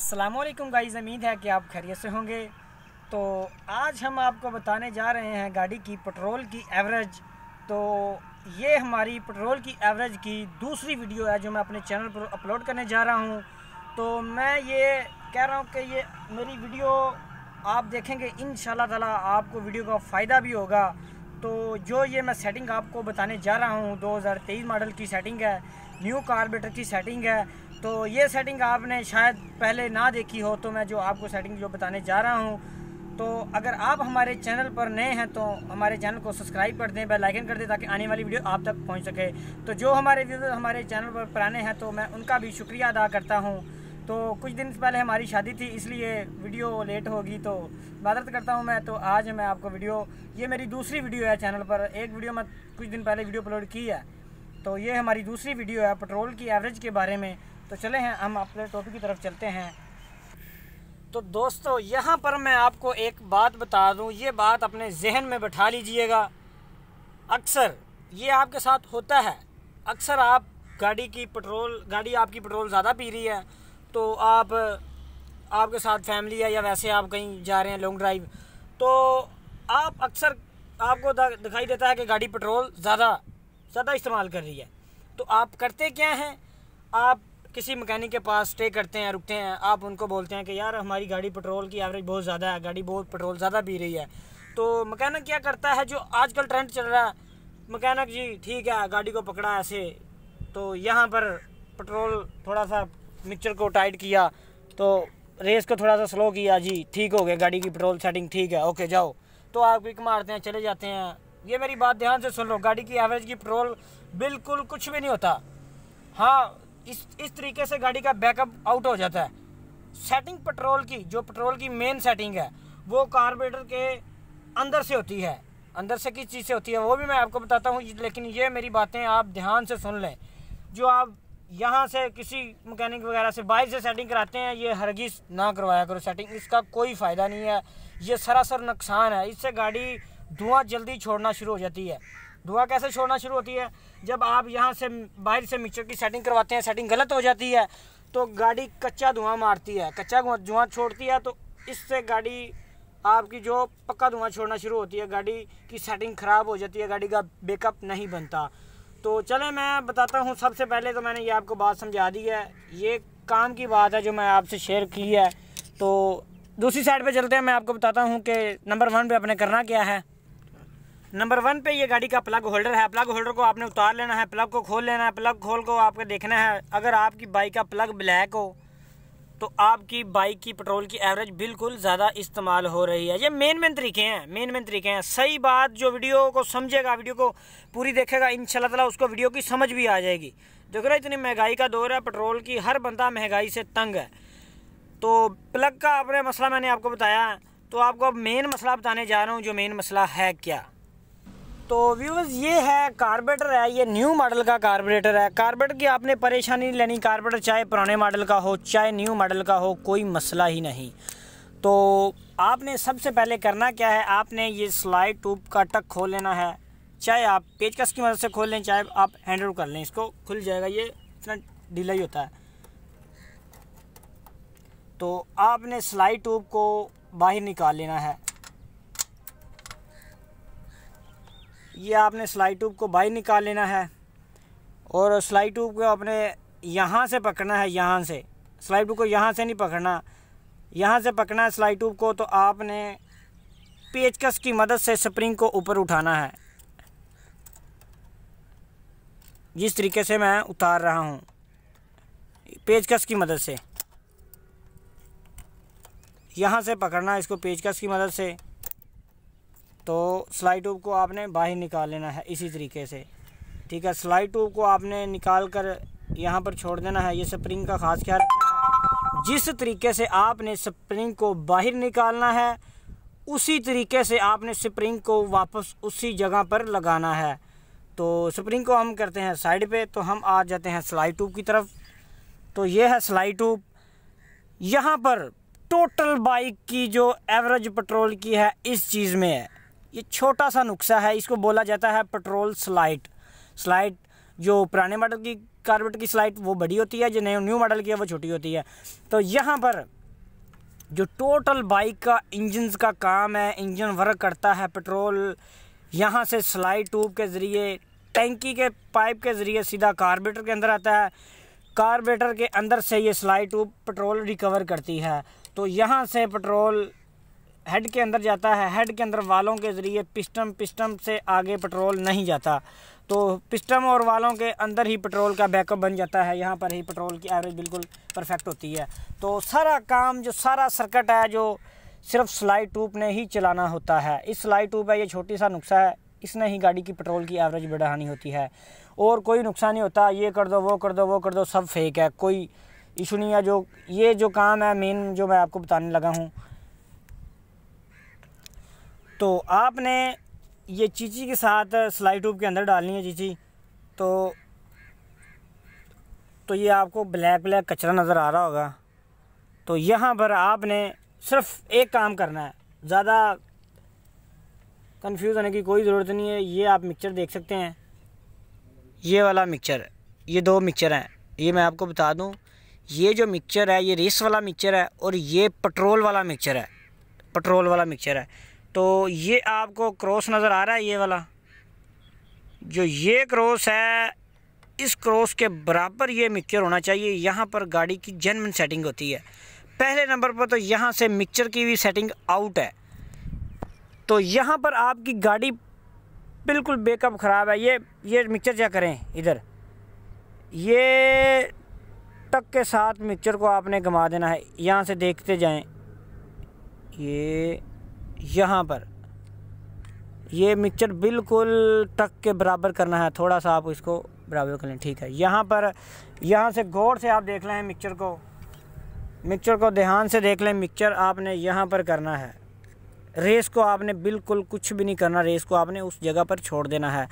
Aslam guys उम्मीद है कि आप खैरियत से होंगे तो आज हम आपको बताने जा रहे हैं गाड़ी की पेट्रोल की एवरेज तो ये हमारी पेट्रोल की एवरेज की दूसरी वीडियो है जो मैं अपने चैनल पर अपलोड करने जा रहा हूँ तो मैं ये कह रहा हूँ कि ये मेरी वीडियो आप देखेंगे इन ताला आपको वीडियो का फ़ायदा भी होगा तो जो ये मैं सेटिंग आपको बताने जा रहा हूँ 2023 मॉडल की सेटिंग है न्यू कार्बेटर की सेटिंग है तो ये सेटिंग आपने शायद पहले ना देखी हो तो मैं जो आपको सेटिंग जो बताने जा रहा हूँ तो अगर आप हमारे चैनल पर नए हैं तो हमारे चैनल को सब्सक्राइब कर दें बेल आइकन कर दें ताकि आने वाली वीडियो आप तक पहुँच सके तो जो हमारे व्यूवर हमारे चैनल पर पुराने हैं तो मैं उनका भी शुक्रिया अदा करता हूँ तो कुछ दिन पहले हमारी शादी थी इसलिए वीडियो लेट होगी तो मदद करता हूँ मैं तो आज मैं आपको वीडियो ये मेरी दूसरी वीडियो है चैनल पर एक वीडियो मैं कुछ दिन पहले वीडियो अपलोड की है तो ये हमारी दूसरी वीडियो है पेट्रोल की एवरेज के बारे में तो चले हैं हम अपने टॉपिक की तरफ चलते हैं तो दोस्तों यहाँ पर मैं आपको एक बात बता दूँ ये बात अपने जहन में बैठा लीजिएगा अक्सर ये आपके साथ होता है अक्सर आप गाड़ी की पेट्रोल गाड़ी आपकी पेट्रोल ज़्यादा पी रही है तो आप आपके साथ फैमिली है या वैसे आप कहीं जा रहे हैं लॉन्ग ड्राइव तो आप अक्सर आपको दिखाई देता है कि गाड़ी पेट्रोल ज़्यादा ज़्यादा इस्तेमाल कर रही है तो आप करते क्या हैं आप किसी मकैनिक के पास स्टे करते हैं रुकते हैं आप उनको बोलते हैं कि यार हमारी गाड़ी पेट्रोल की एवरेज बहुत ज़्यादा है गाड़ी बहुत पेट्रोल ज़्यादा पी रही है तो मकैनिक क्या करता है जो आजकल ट्रेंड चल रहा है मकैनिक जी ठीक है गाड़ी को पकड़ा ऐसे तो यहाँ पर पेट्रोल थोड़ा सा मिक्सचर को टाइट किया तो रेस को थोड़ा सा स्लो किया जी ठीक हो गया गाड़ी की पेट्रोल सेटिंग ठीक है ओके जाओ तो आप क्विक मारते हैं चले जाते हैं ये मेरी बात ध्यान से सुन लो गाड़ी की एवरेज की पेट्रोल बिल्कुल कुछ भी नहीं होता हाँ इस इस तरीके से गाड़ी का बैकअप आउट हो जाता है सेटिंग पेट्रोल की जो पेट्रोल की मेन सेटिंग है वो कार्बोरेटर के अंदर से होती है अंदर से किस चीज़ से होती है वो भी मैं आपको बताता हूँ लेकिन ये मेरी बातें आप ध्यान से सुन लें जो आप यहाँ से किसी मकैनिक वगैरह से बाहर से सेटिंग कराते हैं ये हरगिज ना करवाया करो सेटिंग इसका कोई फ़ायदा नहीं है ये सरासर नुकसान है इससे गाड़ी धुआं जल्दी छोड़ना शुरू हो जाती है धुआं कैसे छोड़ना शुरू होती है जब आप यहाँ से बाहर से मिक्सर की सेटिंग करवाते हैं सेटिंग गलत हो जाती है तो गाड़ी कच्चा धुआं मारती है कच्चा धुआं छोड़ती है तो इससे गाड़ी आपकी जो पक्का धुआं छोड़ना शुरू होती है गाड़ी की सेटिंग ख़राब हो जाती है गाड़ी का बेकअप नहीं बनता तो चले मैं बताता हूँ सबसे पहले तो मैंने ये आपको बात समझा दी है ये काम की बात है जो मैं आपसे शेयर की है तो दूसरी साइड पर चलते हैं मैं आपको बताता हूँ कि नंबर वन पर आपने करना क्या है नंबर वन पे ये गाड़ी का प्लग होल्डर है प्लग होल्डर को आपने उतार लेना है प्लग को खोल लेना है प्लग खोल को आपको देखना है अगर आपकी बाइक का प्लग ब्लैक हो तो आपकी बाइक की पेट्रोल की एवरेज बिल्कुल ज़्यादा इस्तेमाल हो रही है ये मेन मेन तरीके हैं मेन मेन तरीके हैं सही बात जो वीडियो को समझेगा वीडियो को पूरी देखेगा इन शाला उसको वीडियो की समझ भी आ जाएगी देख रहे इतनी महंगाई का दौर है पेट्रोल की हर बंदा महंगाई से तंग है तो प्लग का अपने मसला मैंने आपको बताया तो आपको अब मेन मसला बताने जा रहा हूँ जो मेन मसला है क्या तो व्यूवर्स ये है कार्बेटर है ये न्यू मॉडल का कार्बोरेटर है कार्बेटर की आपने परेशानी नहीं लेनी कार्बेटर चाहे पुराने मॉडल का हो चाहे न्यू मॉडल का हो कोई मसला ही नहीं तो आपने सबसे पहले करना क्या है आपने ये स्लाइड ट्यूब का टक खोल लेना है चाहे आप पेचकस की मदद से खोल लें चाहे आप हैंडल कर लें इसको खुल जाएगा ये इतना ढीला ही होता है तो आपने स्लाइड ट्यूब को बाहर निकाल लेना है ये आपने सिलाई ट्यूब को बाई निकाल लेना है और सिलाई ट्यूब को आपने यहाँ से पकड़ना है यहाँ से सिलाई ट्यूब को यहाँ से नहीं पकड़ना यहाँ से पकड़ना है सिलाई ट्यूब को तो आपने पेचकस की मदद से स्प्रिंग को ऊपर उठाना है जिस तरीके से मैं उतार रहा हूँ पेचकस की मदद से यहाँ से पकड़ना है इसको पेचकस की मदद से तो सिलाई ट्यूब को आपने बाहर निकाल लेना है इसी तरीके से ठीक है सिलाई ट्यूब को आपने निकाल कर यहाँ पर छोड़ देना है ये स्प्रिंग का खास ख्याल जिस तरीके से आपने स्प्रिंग को बाहर निकालना है उसी तरीके से आपने स्प्रिंग को वापस उसी जगह पर लगाना है तो स्प्रिंग को हम करते हैं साइड पे तो हम आ जाते हैं सिलाई ट्यूब की तरफ तो ये है सिलाई ट्यूब यहाँ पर टोटल बाइक की जो एवरेज पेट्रोल की है इस चीज़ में है ये छोटा सा नुस्खा है इसको बोला जाता है पेट्रोल स्लाइट स्लाइट जो पुराने मॉडल की कार्बेट की स्लाइट वो बड़ी होती है जो न्यू मॉडल की है वो छोटी होती है तो यहाँ पर जो टोटल बाइक का इंजन का काम है इंजन वर्क करता है पेट्रोल यहाँ से स्लाइड ट्यूब के ज़रिए टैंकी के पाइप के ज़रिए सीधा कार्बेटर के अंदर आता है कार्बेटर के अंदर से ये स्लाइड ट्यूब पेट्रोल रिकवर करती है तो यहाँ से पेट्रोल हेड के अंदर जाता है हेड के अंदर वालों के ज़रिए पिस्टम पिस्टम से आगे पेट्रोल नहीं जाता तो पिस्टम और वालों के अंदर ही पेट्रोल का बैकअप बन जाता है यहाँ पर ही पेट्रोल की एवरेज बिल्कुल परफेक्ट होती है तो सारा काम जो सारा सर्कट है जो सिर्फ सिलाई ट्यूब ने ही चलाना होता है इस सिलाई ट्यूब है ये छोटी सा नुस्खा है इसने ही गाड़ी की पेट्रोल की एवरेज बढ़ानी होती है और कोई नुकसान नहीं होता ये कर दो वो कर दो वो कर दो सब फेक है कोई इशू नहीं है जो ये जो काम है मेन जो मैं आपको बताने लगा हूँ तो आपने ये चीची के साथ सिलाई ट्यूब के अंदर डालनी है चीची तो तो ये आपको ब्लैक ब्लैक कचरा नज़र आ रहा होगा तो यहाँ पर आपने सिर्फ एक काम करना है ज़्यादा कंफ्यूज होने की कोई ज़रूरत नहीं है ये आप मिक्सचर देख सकते हैं ये वाला मिक्सचर ये दो मिक्सचर हैं ये मैं आपको बता दूं ये जो मिक्सचर है ये रेस वाला मिक्सचर है और ये पेट्रोल वाला मिक्सचर है पेट्रोल वाला मिक्सचर है तो ये आपको क्रॉस नज़र आ रहा है ये वाला जो ये क्रॉस है इस क्रॉस के बराबर ये मिक्सचर होना चाहिए यहाँ पर गाड़ी की जेनवन सेटिंग होती है पहले नंबर पर तो यहाँ से मिक्सचर की भी सेटिंग आउट है तो यहाँ पर आपकी गाड़ी बिल्कुल बेकअप ख़राब है ये ये मिक्सचर क्या करें इधर ये टक के साथ मिक्सचर को आपने घुमा देना है यहाँ से देखते जाएं ये यहाँ पर ये मिक्सचर बिल्कुल तक के बराबर करना है थोड़ा सा आप इसको बराबर कर लें ठीक है यहाँ पर यहाँ से गौर से आप देख लें मिक्सचर को मिक्सचर को ध्यान से देख लें मिक्सचर आपने यहाँ पर करना है रेस को आपने बिल्कुल कुछ भी नहीं करना रेस को आपने उस जगह पर छोड़ देना है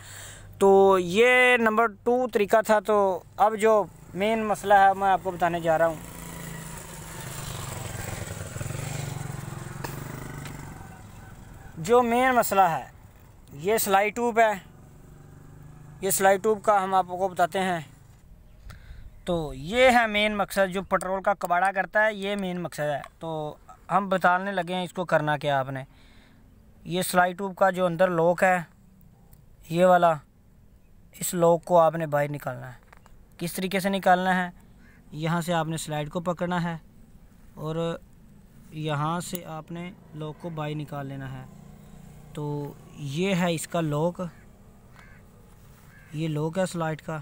तो ये नंबर टू तरीका था तो अब जो मेन मसला है मैं आपको बताने जा रहा हूँ जो मेन मसला है ये सिलाई ट्यूब है ये सिलाई ट्यूब का हम आपको बताते हैं तो ये है मेन मकसद जो पेट्रोल का कबाड़ा करता है ये मेन मकसद है तो हम बताने लगे हैं इसको करना क्या आपने ये सिलाई ट्यूब का जो अंदर लॉक है ये वाला इस लॉक को आपने बाहर निकालना है किस तरीके से निकालना है यहाँ से आपने स्लाइड को पकड़ना है और यहाँ से आपने लॉक को बाहर निकाल लेना है तो ये है इसका लॉक ये लॉक है स्लाइड का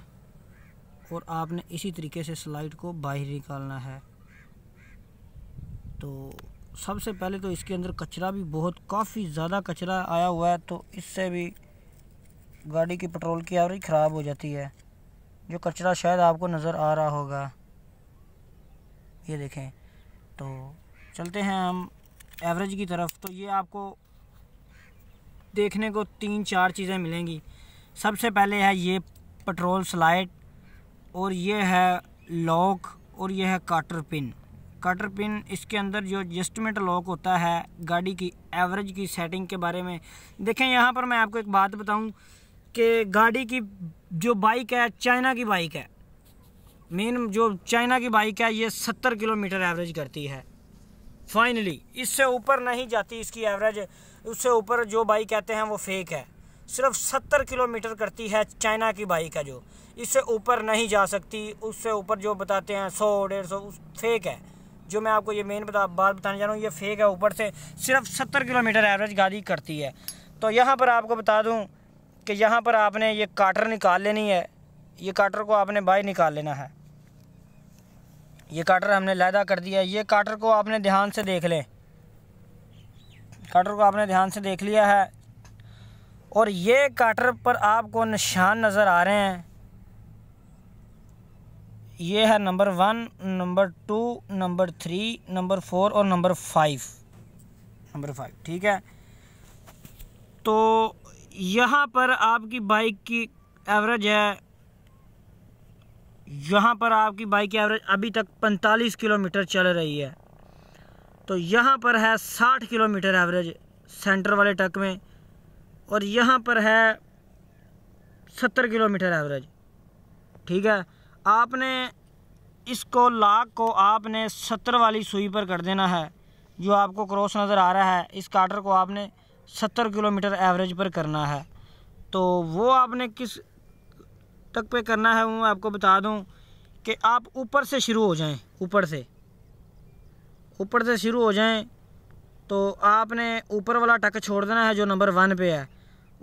और आपने इसी तरीके से स्लाइड को बाहर निकालना है तो सबसे पहले तो इसके अंदर कचरा भी बहुत काफ़ी ज़्यादा कचरा आया हुआ है तो इससे भी गाड़ी की पेट्रोल की एवरेज ख़राब हो जाती है जो कचरा शायद आपको नज़र आ रहा होगा ये देखें तो चलते हैं हम एवरेज की तरफ तो ये आपको देखने को तीन चार चीज़ें मिलेंगी सबसे पहले है ये पेट्रोल स्लाइड और ये है लॉक और ये है काटर पिन काटर पिन इसके अंदर जो एडजस्टमेंट लॉक होता है गाड़ी की एवरेज की सेटिंग के बारे में देखें यहाँ पर मैं आपको एक बात बताऊँ कि गाड़ी की जो बाइक है चाइना की बाइक है मेन जो चाइना की बाइक है ये सत्तर किलोमीटर एवरेज करती है फाइनली इससे ऊपर नहीं जाती इसकी एवरेज उससे ऊपर जो बाइक कहते हैं वो फेक है सिर्फ सत्तर किलोमीटर करती है चाइना की बाइक है जो इससे ऊपर नहीं जा सकती उससे ऊपर जो बताते हैं सौ डेढ़ सौ फेक है जो मैं आपको ये मेन बता बात बताने जा रहा हूँ ये फेक है ऊपर से सिर्फ सत्तर किलोमीटर एवरेज गाड़ी करती है तो यहाँ पर आपको बता दूँ कि यहाँ पर आपने ये काटर निकाल लेनी है ये काटर को आपने बाई निकाल लेना है ये काटर हमने लैदा कर दिया ये काटर को आपने ध्यान से देख लें कटर को आपने ध्यान से देख लिया है और ये कटर पर आपको निशान नज़र आ रहे हैं ये है number one number two number three number four और नंबर फाइव नंबर फाइव ठीक है तो यहाँ पर आपकी बाइक की एवरेज है यहाँ पर आपकी बाइक की एवरेज अभी तक 45 किलोमीटर चल रही है तो यहाँ पर है साठ किलोमीटर एवरेज सेंटर वाले टक में और यहाँ पर है सत्तर किलोमीटर एवरेज ठीक है आपने इसको लाख को आपने सत्तर वाली सुई पर कर देना है जो आपको क्रॉस नज़र आ रहा है इस काटर को आपने सत्तर किलोमीटर एवरेज पर करना है तो वो आपने किस तक पे करना है वो मैं आपको बता दूं कि आप ऊपर से शुरू हो जाएं ऊपर से ऊपर से शुरू हो जाएं तो आपने ऊपर वाला टक छोड़ देना है जो नंबर वन पे है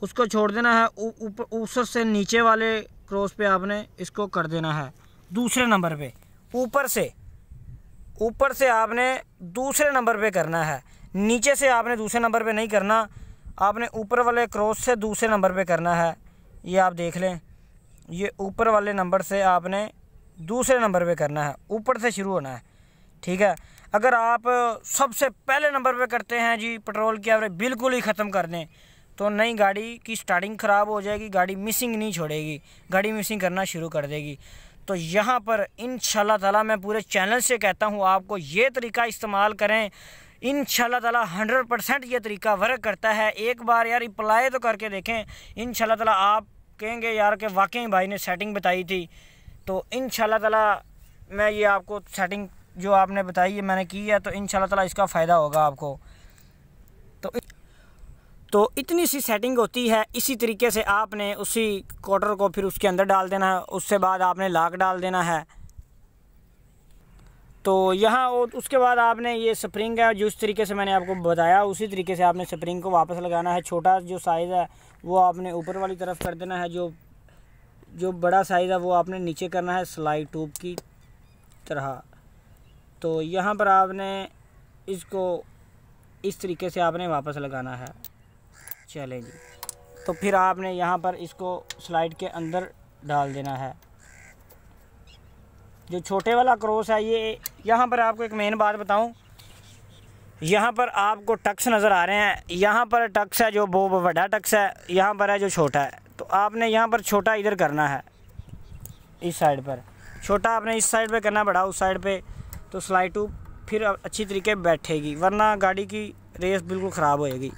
उसको छोड़ देना है ऊपर उस से नीचे वाले क्रॉस पे आपने इसको कर देना है दूसरे नंबर पे ऊपर से ऊपर से आपने दूसरे नंबर पे करना है नीचे से आपने दूसरे नंबर पे नहीं करना आपने ऊपर वाले क्रॉस से दूसरे नंबर पे करना है ये आप देख लें ये ऊपर वाले नंबर से आपने दूसरे नंबर पर करना है ऊपर से शुरू होना है ठीक है अगर आप सबसे पहले नंबर पे करते हैं जी पेट्रोल की एवरेज बिल्कुल ही ख़त्म कर दें तो नई गाड़ी की स्टार्टिंग ख़राब हो जाएगी गाड़ी मिसिंग नहीं छोड़ेगी गाड़ी मिसिंग करना शुरू कर देगी तो यहाँ पर इन ताला मैं पूरे चैनल से कहता हूँ आपको ये तरीका इस्तेमाल करें इन तला हंड्रेड परसेंट ये तरीका वर्क करता है एक बार यार अप्लाई तो करके देखें इन तला आप कहेंगे यार के वाकई भाई ने सेटिंग बताई थी तो इन तला मैं ये आपको सेटिंग जो आपने बताई है मैंने की है तो इन ताला इसका फ़ायदा होगा आपको तो तो इतनी सी सेटिंग होती है इसी तरीके से आपने उसी क्वार्टर को फिर उसके अंदर डाल देना है उससे बाद आपने लाक डाल देना है तो यहाँ उसके बाद आपने ये स्प्रिंग है जिस तरीके से मैंने आपको बताया उसी तरीके से आपने स्प्रिंग को वापस लगाना है छोटा जो साइज़ है वो आपने ऊपर वाली तरफ कर देना है जो जो बड़ा साइज़ है वो आपने नीचे करना है स्लाइड ट्यूब की तरह तो यहाँ पर आपने इसको इस तरीके से आपने वापस लगाना है चलें जी तो फिर आपने यहाँ पर इसको स्लाइड के अंदर डाल देना है जो छोटे वाला क्रॉस है ये यहाँ पर आपको एक मेन बात बताऊँ यहाँ पर आपको टक्स नज़र आ रहे हैं यहाँ पर टक्स है जो वो बड़ा टक्स है यहाँ पर है जो छोटा है तो आपने यहाँ पर छोटा इधर करना है इस साइड पर छोटा आपने इस साइड पे करना बड़ा उस साइड पे तो स्लाई ट्यूब फिर अच्छी तरीके बैठेगी वरना गाड़ी की रेस बिल्कुल ख़राब होएगी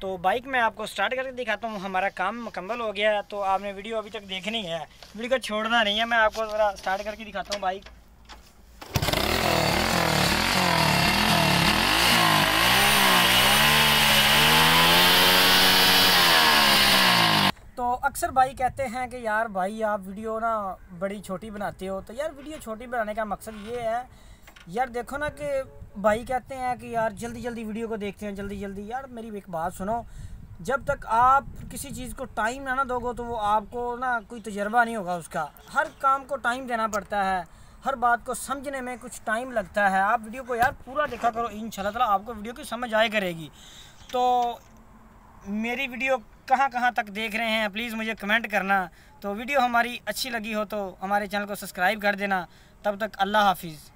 तो बाइक मैं आपको स्टार्ट करके दिखाता हूँ हमारा काम मुकम्मल हो गया है तो आपने वीडियो अभी तक देखनी है वीडियो को छोड़ना नहीं है मैं आपको ज़रा स्टार्ट करके दिखाता हूँ बाइक तो अक्सर भाई कहते हैं कि यार भाई आप वीडियो ना बड़ी छोटी बनाते हो तो यार वीडियो छोटी बनाने का मकसद ये है यार देखो ना कि भाई कहते हैं कि यार जल्दी जल्दी वीडियो को देखते हैं जल्दी जल्दी यार मेरी एक बात सुनो जब तक आप किसी चीज़ को टाइम ना ना दोगे तो वो आपको ना कोई तजर्बा नहीं होगा उसका हर काम को टाइम देना पड़ता है हर बात को समझने में कुछ टाइम लगता है आप वीडियो को यार पूरा देखा करो इन शाला आपको वीडियो की समझ आया करेगी तो मेरी वीडियो कहाँ कहाँ तक देख रहे हैं प्लीज़ मुझे कमेंट करना तो वीडियो हमारी अच्छी लगी हो तो हमारे चैनल को सब्सक्राइब कर देना तब तक अल्लाह हाफिज़